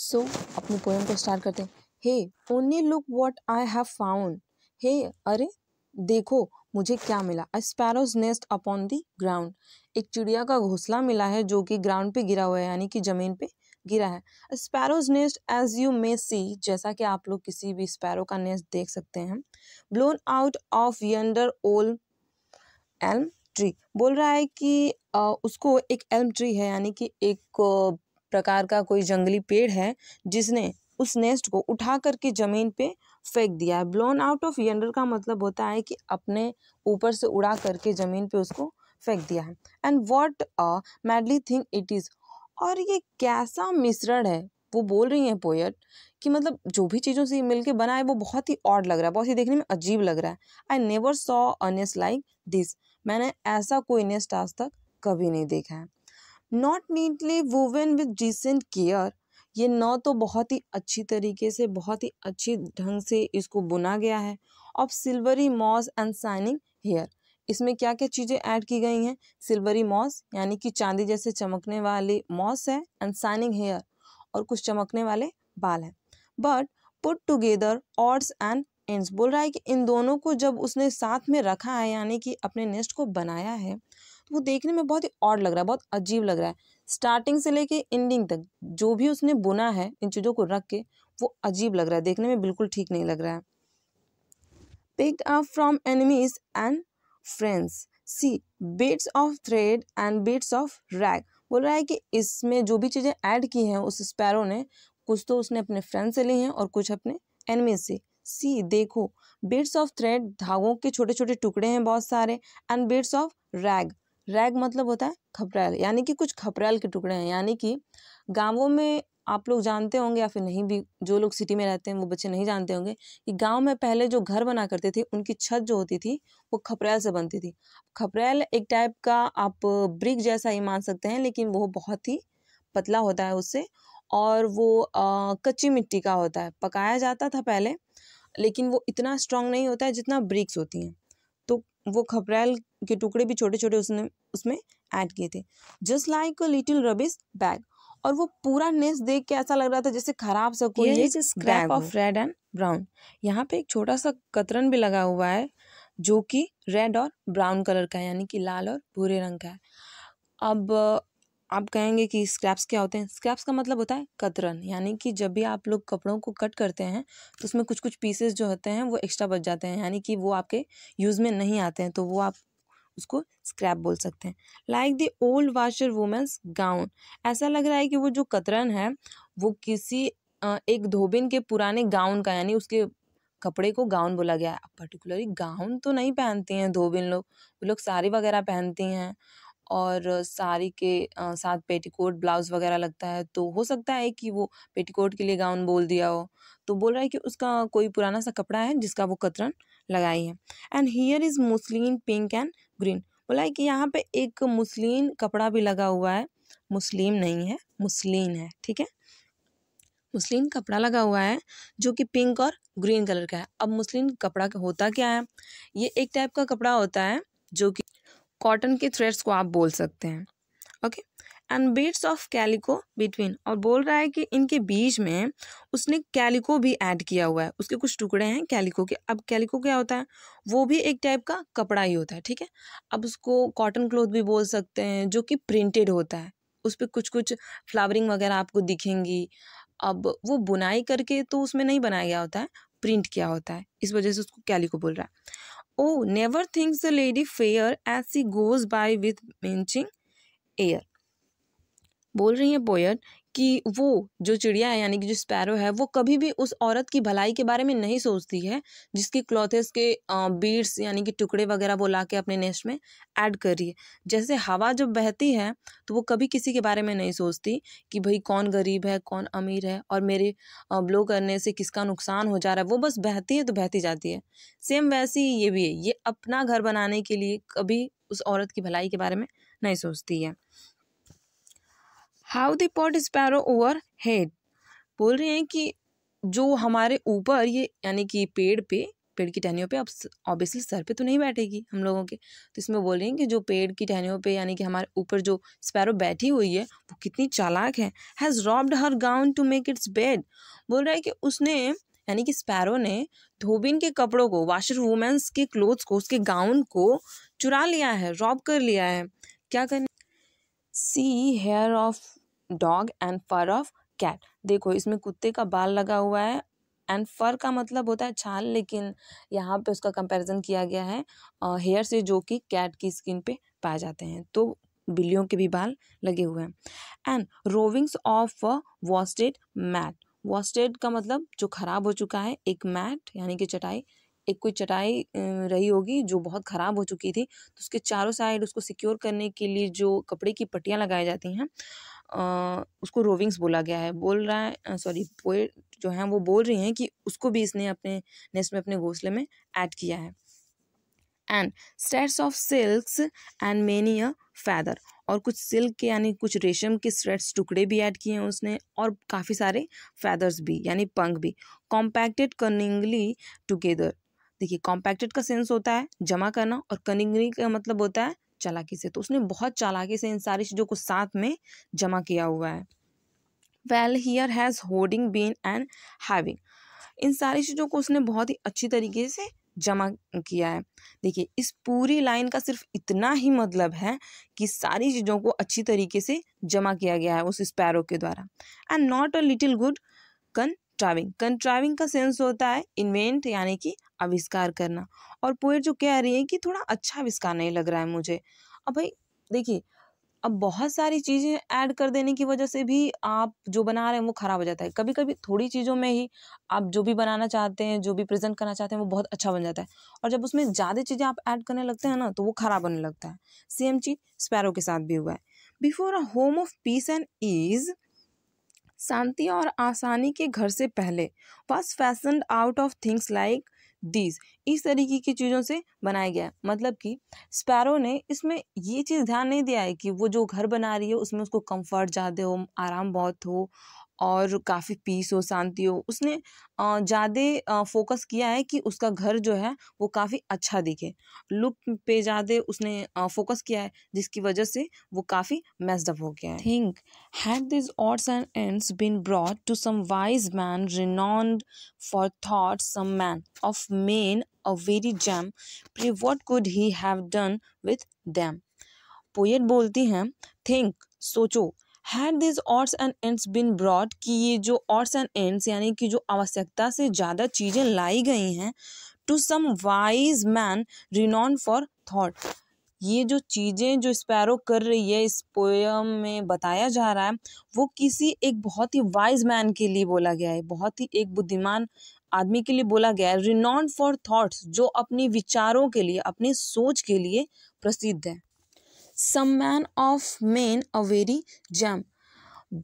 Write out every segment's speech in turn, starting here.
सो अपनी पोएम को स्टार्ट करते हैं hey only look what I have found hey अरे देखो मुझे क्या मिला a sparrow's nest upon the ground एक चिड़िया का घोंसला मिला है जो कि ग्राउंड पे गिरा हुआ है यानी कि ज़मीन पे गिरा है sparrow's nest as you may see जैसा कि आप लोग किसी भी स्पैरो का नेस्ट देख सकते हैं blown out of yonder old elm tree बोल रहा है कि उसको एक एल्म ट्री है यानी कि एक प्रकार का कोई जंगली पेड़ है जिसने उस नेस्ट को उठा करके ज़मीन पे फेंक दिया है ब्लोन आउट ऑफ यंडर का मतलब होता है कि अपने ऊपर से उड़ा करके ज़मीन पे उसको फेंक दिया है and what a medley thing it is और ये कैसा मिश्रण है वो बोल रही हैं पोयट कि मतलब जो भी चीज़ों से मिलके बना है वो बहुत ही ऑड लग रहा है बहुत ही देखने में अजीब लग रहा है I never saw a nest like this मैंने ऐसा कोई नेस्ट आज तक कभी नहीं देखा है not neatly woven with decent care ये न तो बहुत ही अच्छी तरीके से बहुत ही अच्छी ढंग से इसको बुना गया है of silvery moss and shining hair इसमें क्या क्या चीज़ें ऐड की गई हैं सिल्वरी मॉस यानी कि चांदी जैसे चमकने वाली मॉस है एंड साइनिंग हेयर और कुछ चमकने वाले बाल हैं but put together odds and ends बोल रहा है कि इन दोनों को जब उसने साथ में रखा है यानी कि अपने नेस्ट को बनाया है तो वो देखने में बहुत ही ऑड लग रहा है बहुत अजीब लग रहा है स्टार्टिंग से लेके एंडिंग तक जो भी उसने बुना है इन चीज़ों को रख के वो अजीब लग रहा है देखने में बिल्कुल ठीक नहीं लग रहा है picked up from enemies and friends see bits of thread and bits of rag बोल रहा है कि इसमें जो भी चीज़ें ऐड की हैं उस स्पैरो ने कुछ तो उसने अपने फ्रेंड से ली हैं और कुछ अपने एनिमीज से सी देखो बिट्स ऑफ थ्रेड धागों के छोटे छोटे टुकड़े हैं बहुत सारे and bits of rag rag मतलब होता है खपरैल यानी कि कुछ खपरैल के टुकड़े हैं यानी कि गाँवों में आप लोग जानते होंगे या फिर नहीं भी जो लोग सिटी में रहते हैं वो बच्चे नहीं जानते होंगे कि गांव में पहले जो घर बना करते थे उनकी छत जो होती थी वो खपरैल से बनती थी खपरैल एक टाइप का आप ब्रिक जैसा ही मान सकते हैं लेकिन वो बहुत ही पतला होता है उससे और वो आ, कच्ची मिट्टी का होता है पकाया जाता था पहले लेकिन वो इतना स्ट्रांग नहीं होता है जितना ब्रिक्स होती हैं वो खपरेल के टुकड़े भी छोटे छोटे उसने उसमें ऐड किए थे just like a little rubbish bag और वो पूरा नेस देख के ऐसा लग रहा था जैसे खराब सा कोई ये scrap of red and brown यहाँ पे एक छोटा सा कतरन भी लगा हुआ है जो कि रेड और ब्राउन कलर का है यानी कि लाल और भूरे रंग का है अब आप कहेंगे कि स्क्रैप्स क्या होते हैं स्क्रैप्स का मतलब होता है कतरन यानी कि जब भी आप लोग कपड़ों को कट करते हैं तो उसमें कुछ कुछ पीसेस जो होते हैं वो एक्स्ट्रा बच जाते हैं यानी कि वो आपके यूज़ में नहीं आते हैं तो वो आप उसको स्क्रैप बोल सकते हैं like the old washer woman's gown ऐसा लग रहा है कि वो जो कतरन है वो किसी एक धोबिन के पुराने गाउन का यानी उसके कपड़े को गाउन बोला गया है पर्टिकुलरली गाउन तो नहीं पहनती हैं धोबिन लोग वो लोग साड़ी वगैरह पहनती हैं और साड़ी के साथ पेटीकोट ब्लाउज़ वगैरह लगता है तो हो सकता है कि वो पेटीकोट के लिए गाउन बोल दिया हो तो बोल रहा है कि उसका कोई पुराना सा कपड़ा है जिसका वो कतरन लगाई है and here is muslin pink and green बोला है कि यहाँ पे एक मुस्लिन कपड़ा भी लगा हुआ है मुस्लिम नहीं है मुस्लिन है ठीक है मुस्लिन कपड़ा लगा हुआ है जो कि पिंक और ग्रीन कलर का है अब मुस्लिन कपड़ा का होता क्या है ये एक टाइप का कपड़ा होता है जो कि कॉटन के थ्रेड्स को आप बोल सकते हैं okay and bits of calico between और बोल रहा है कि इनके बीच में उसने कैलिको भी ऐड किया हुआ है उसके कुछ टुकड़े हैं कैलिको के अब कैलिको क्या होता है वो भी एक टाइप का कपड़ा ही होता है ठीक है अब उसको कॉटन क्लोथ भी बोल सकते हैं जो कि प्रिंटेड होता है उस पर कुछ कुछ फ्लावरिंग वगैरह आपको दिखेंगी अब वो बुनाई करके तो उसमें नहीं बनाया गया होता है प्रिंट किया होता है इस वजह से उसको कैलिको बोल रहा है Oh, never thinks the lady fair as she goes by with mincing air. बोल रही है पोयट कि वो जो चिड़िया है यानी कि जो स्पैरो है वो कभी भी उस औरत की भलाई के बारे में नहीं सोचती है जिसकी क्लॉथेस के बीड्स यानी कि टुकड़े वगैरह वो ला के अपने नेस्ट में ऐड कर रही है जैसे हवा जब बहती है तो वो कभी किसी के बारे में नहीं सोचती कि भाई कौन गरीब है कौन अमीर है और मेरे ब्लो करने से किसका नुकसान हो जा रहा है वो बस बहती है तो बहती जाती है सेम वैसी ही ये भी है ये अपना घर बनाने के लिए कभी उस औरत की भलाई के बारे में नहीं सोचती है how they pot sparrow over head बोल रहे हैं कि जो हमारे ऊपर ये यानी कि पेड़ पे पेड़ की टहनियों पे अब ऑब्वियसली सर पे तो नहीं बैठेगी हम लोगों के तो इसमें बोल रहे हैं कि जो पेड़ की टहनियों पे यानी कि हमारे ऊपर जो स्पैरो बैठी हुई है वो कितनी चालाक है has robbed her gown to make its bed बोल रहा है कि उसने यानी कि स्पैरो ने धोबिन के कपड़ों को वाशर वुमेंस के क्लोथ्स को उसके गाउन को चुरा लिया है रॉब कर लिया है क्या करना see hair of dog and fur of cat देखो इसमें कुत्ते का बाल लगा हुआ है एंड फर का मतलब होता है छाल लेकिन यहाँ पे उसका कंपैरिजन किया गया है हेयर से जो कि कैट की स्किन पे पाए जाते हैं तो बिल्लियों के भी बाल लगे हुए हैं and rovings of worsted mat worsted का मतलब जो खराब हो चुका है एक मैट यानी कि चटाई एक कोई चटाई रही होगी जो बहुत ख़राब हो चुकी थी तो उसके चारों साइड उसको सिक्योर करने के लिए जो कपड़े की पट्टियाँ लगाई जाती हैं उसको रोविंग्स बोला गया है बोल रहा है सॉरी पोए जो हैं वो बोल रही हैं कि उसको भी इसने अपने नेस्ट में अपने घोंसले में ऐड किया है and states of silks and many a feather और कुछ सिल्क के यानी कुछ रेशम के स्ट्रेट्स टुकड़े भी ऐड किए हैं उसने और काफ़ी सारे फैदर्स भी यानी पंख भी कॉम्पैक्टेड कर्निंगली टुगेदर देखिए कॉम्पैक्टेड का सेंस होता है जमा करना और कनिंगरी का मतलब होता है चालाकी से तो उसने बहुत चालाकी से इन सारी चीज़ों को साथ में जमा किया हुआ है well here has hoarding been and having इन सारी चीज़ों को उसने बहुत ही अच्छी तरीके से जमा किया है देखिए इस पूरी लाइन का सिर्फ इतना ही मतलब है कि सारी चीज़ों को अच्छी तरीके से जमा किया गया है उस स्पैरो के द्वारा and not a little good con contriving कंट्राइविंग का सेंस होता है इन्वेंट यानी कि आविष्कार करना और पोएट जो कह रही है कि थोड़ा अच्छा आविष्कार नहीं लग रहा है मुझे अब भाई देखिए अब बहुत सारी चीज़ें ऐड कर देने की वजह से भी आप जो बना रहे हैं वो ख़राब हो जाता है कभी कभी थोड़ी चीज़ों में ही आप जो भी बनाना चाहते हैं जो भी प्रेजेंट करना चाहते हैं वो बहुत अच्छा बन जाता है और जब उसमें ज़्यादा चीज़ें आप ऐड करने लगते हैं ना तो वो ख़राब होने लगता है सेम चीज़ स्पैरो के साथ भी हुआ है before a home of peace and ease शांति और आसानी के घर से पहले was fashion out of things like these इस तरीके की चीज़ों से बनाया गया है मतलब कि स्पैरो ने इसमें ये चीज़ ध्यान नहीं दिया है कि वो जो घर बना रही है उसमें उसको कंफर्ट ज़्यादा हो आराम बहुत हो और काफ़ी पीस हो शांति हो उसने ज़्यादा फोकस किया है कि उसका घर जो है वो काफ़ी अच्छा दिखे लुक पे ज़्यादा उसने फोकस किया है जिसकी वजह से वो काफ़ी मेस्डअप हो गया है think had this odds and ends been brought to some wise man renowned for thought some man of men a very gem pray what could he have done with them poet बोलती हैं think सोचो had these odds and ends been brought कि ये जो arts and ends यानी कि जो आवश्यकता से ज़्यादा चीज़ें लाई गई हैं to some wise man renown for thought ये जो चीज़ें जो स्पैरो कर रही है इस पोएम में बताया जा रहा है वो किसी एक बहुत ही वाइज मैन के लिए बोला गया है बहुत ही एक बुद्धिमान आदमी के लिए बोला गया है रिनॉन फॉर थाट्स जो अपने विचारों के लिए अपनी सोच के लिए प्रसिद्ध है some man of men a very gem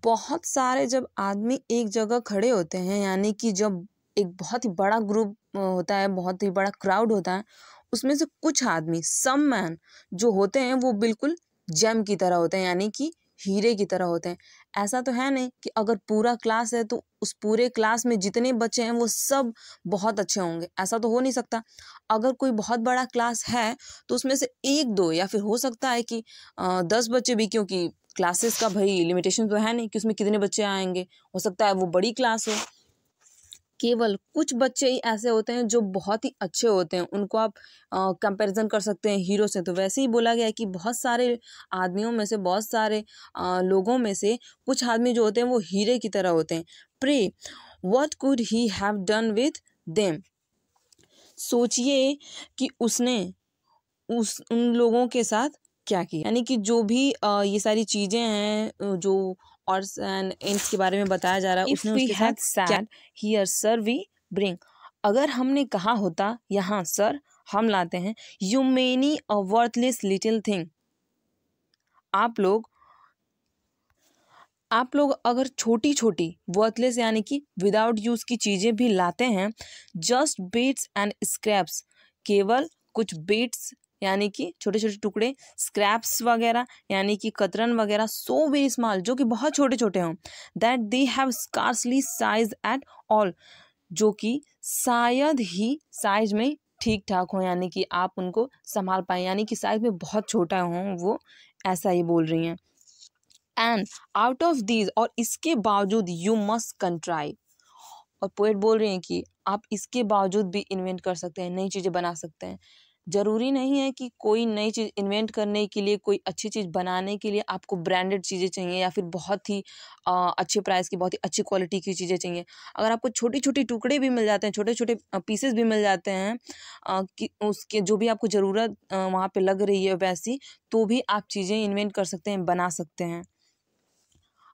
बहुत सारे जब आदमी एक जगह खड़े होते हैं यानी कि जब एक बहुत ही बड़ा ग्रुप होता है बहुत ही बड़ा क्राउड होता है उसमें से कुछ आदमी सम मैन जो होते हैं वो बिल्कुल जैम की तरह होते हैं यानी कि हीरे की तरह होते हैं ऐसा तो है नहीं कि अगर पूरा क्लास है तो उस पूरे क्लास में जितने बच्चे हैं वो सब बहुत अच्छे होंगे ऐसा तो हो नहीं सकता अगर कोई बहुत बड़ा क्लास है तो उसमें से एक दो या फिर हो सकता है कि दस बच्चे भी क्योंकि क्लासेस का भाई लिमिटेशन तो है नहीं कि उसमें कितने बच्चे आएंगे हो सकता है वो बड़ी क्लास हो केवल कुछ बच्चे ही ऐसे होते हैं जो बहुत ही अच्छे होते हैं उनको आप कंपैरिजन कर सकते हैं हीरो से तो वैसे ही बोला गया है कि बहुत सारे आदमियों में से बहुत सारे आ, लोगों में से कुछ आदमी जो होते हैं वो हीरे की तरह होते हैं pray what could he have done with them सोचिए कि उसने उस उन लोगों के साथ क्या किया यानी कि जो भी आ, ये सारी चीज़ें हैं जो और एंड्स के बारे में बताया जा रहा है उसने उसके साथ said here sir we bring अगर हमने कहा होता यहाँ सर हम लाते हैं you many a worthless little thing आप लोग आप लोग अगर छोटी छोटी वर्थलेस यानी कि विदाउट यूज़ की चीज़ें भी लाते हैं जस्ट बीट्स एंड स्क्रैप्स केवल कुछ बीट्स यानी कि छोटे छोटे टुकड़े स्क्रैप्स वगैरह यानी कि कतरन वगैरह सो वेरी स्मॉल जो कि बहुत छोटे छोटे हों that they have scarcely size at all जो कि शायद ही साइज में ठीक ठाक हो यानी कि आप उनको संभाल पाए यानी कि साइज में बहुत छोटा हो वो ऐसा ही बोल रही हैं एंड आउट ऑफ दीज और इसके बावजूद यू मस्ट कंट्राइव और पोएट बोल रही हैं कि आप इसके बावजूद भी इन्वेंट कर सकते हैं नई चीज़ें बना सकते हैं ज़रूरी नहीं है कि कोई नई चीज़ इन्वेंट करने के लिए कोई अच्छी चीज़ बनाने के लिए आपको ब्रांडेड चीज़ें चाहिए या फिर बहुत ही आ, अच्छे प्राइस की बहुत ही अच्छी क्वालिटी की चीज़ें चाहिए अगर आपको छोटी छोटी टुकड़े भी मिल जाते हैं छोटे छोटे पीसेस भी मिल जाते हैं आ, कि उसके जो भी आपको ज़रूरत वहाँ पर लग रही है वैसी तो भी आप चीज़ें इन्वेंट कर सकते हैं बना सकते हैं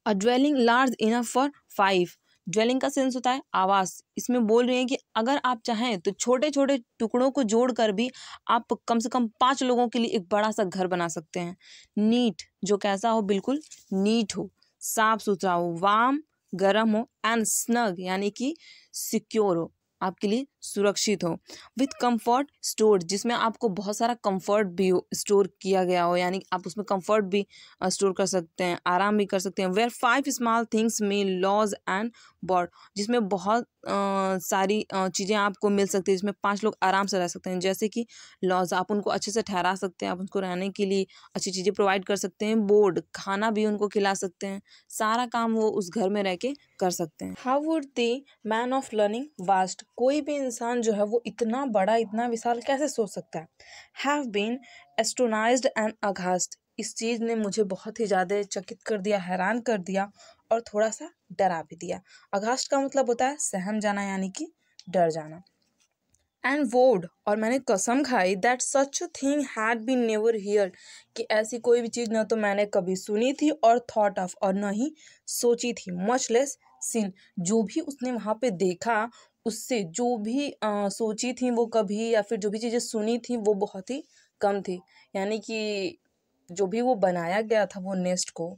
a dwelling large enough for five dwelling का सेंस होता है आवास इसमें बोल रही है कि अगर आप चाहें तो छोटे छोटे टुकड़ों को जोड़कर भी आप कम से कम पाँच लोगों के लिए एक बड़ा सा घर बना सकते हैं नीट जो कैसा हो बिल्कुल नीट हो साफ सुथरा हो वाम गर्म हो एंड स्नग यानी कि सिक्योर हो आपके लिए सुरक्षित हो विथ कंफर्ट स्टोर जिसमें आपको बहुत सारा कंफर्ट भी स्टोर किया गया हो यानी आप उसमें कंफर्ट भी स्टोर कर सकते हैं आराम भी कर सकते हैं where five small things may lodge and board जिसमें बहुत आ, सारी चीज़ें आपको मिल सकती है जिसमें पांच लोग आराम से रह सकते हैं जैसे कि लॉज आप उनको अच्छे से ठहरा सकते हैं आप उनको रहने के लिए अच्छी चीज़ें प्रोवाइड कर सकते हैं बोर्ड खाना भी उनको खिला सकते हैं सारा काम वो उस घर में रह के कर सकते हैं how would the man of learning vast कोई भी इंसान जो है वो इतना बड़ा इतना विशाल कैसे सोच सकता है have been astonish and aghast इस चीज़ ने मुझे बहुत ही ज़्यादा चकित कर दिया हैरान कर दिया और थोड़ा सा डरा भी दिया अघास्ट का मतलब होता है सहम जाना यानी कि डर जाना एंड वोड और मैंने कसम खाई that such thing had been never here कि ऐसी कोई भी चीज़ ना तो मैंने कभी सुनी थी और थॉट ऑफ और ना ही सोची थी मच लेस सीन जो भी उसने वहाँ पे देखा उससे जो भी आ, सोची थी वो कभी या फिर जो भी चीज़ें सुनी थी वो बहुत ही कम थी यानी कि जो भी वो बनाया गया था वो नेस्ट को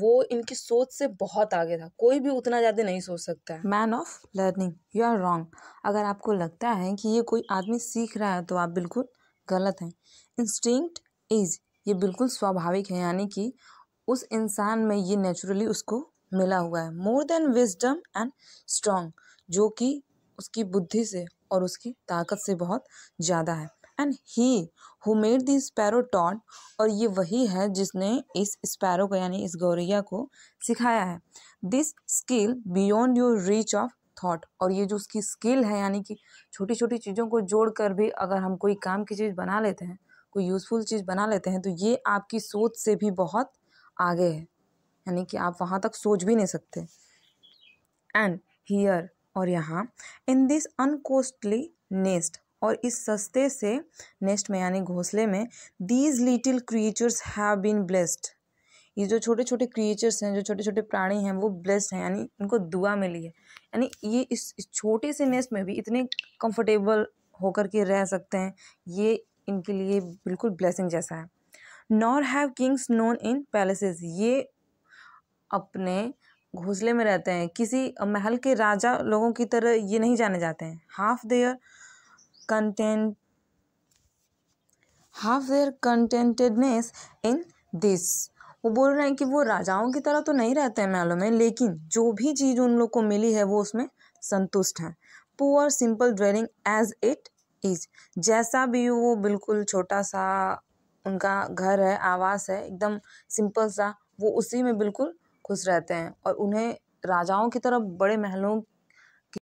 वो इनकी सोच से बहुत आगे था कोई भी उतना ज़्यादा नहीं सोच सकता है man of learning you are wrong अगर आपको लगता है कि ये कोई आदमी सीख रहा है तो आप बिल्कुल गलत हैं इंस्टिंक्ट इज ये बिल्कुल स्वाभाविक है यानी कि उस इंसान में ये नेचुरली उसको मिला हुआ है more than wisdom and strong जो कि उसकी बुद्धि से और उसकी ताकत से बहुत ज़्यादा है and he who made the sparrow taught और ये वही है जिसने इस स्पैरो को यानी इस गौरैया को सिखाया है this skill beyond your reach of thought और ये जो उसकी स्किल है यानी कि छोटी छोटी चीज़ों को जोड़ कर भी अगर हम कोई काम की चीज़ बना लेते हैं कोई यूज़फुल चीज़ बना लेते हैं तो ये आपकी सोच से भी बहुत आगे है यानी कि आप वहाँ तक सोच भी नहीं सकते एंड हियर और यहाँ इन दिस अनकोस्टली नेस्ट और इस सस्ते से नेस्ट में यानी घोंसले में these little creatures have been blessed ये जो छोटे छोटे क्रिएचर्स हैं जो छोटे छोटे प्राणी हैं वो ब्लेस्ड हैं यानी उनको दुआ मिली है यानी ये इस, इस छोटे से नेस्ट में भी इतने कंफर्टेबल होकर के रह सकते हैं ये इनके लिए बिल्कुल ब्लेसिंग जैसा है nor have kings known in palaces ये अपने घोंसले में रहते हैं किसी महल के राजा लोगों की तरह ये नहीं जाने जाते हैं half their content half their contentedness in this वो बोल रहे हैं कि वो राजाओं की तरह तो नहीं रहते हैं महलों में लेकिन जो भी चीज़ उन लोग को मिली है वो उसमें संतुष्ट हैं poor simple dwelling as it is जैसा भी वो बिल्कुल छोटा सा उनका घर है आवास है एकदम सिंपल सा वो उसी में बिल्कुल खुश रहते हैं और उन्हें राजाओं की तरफ बड़े महलों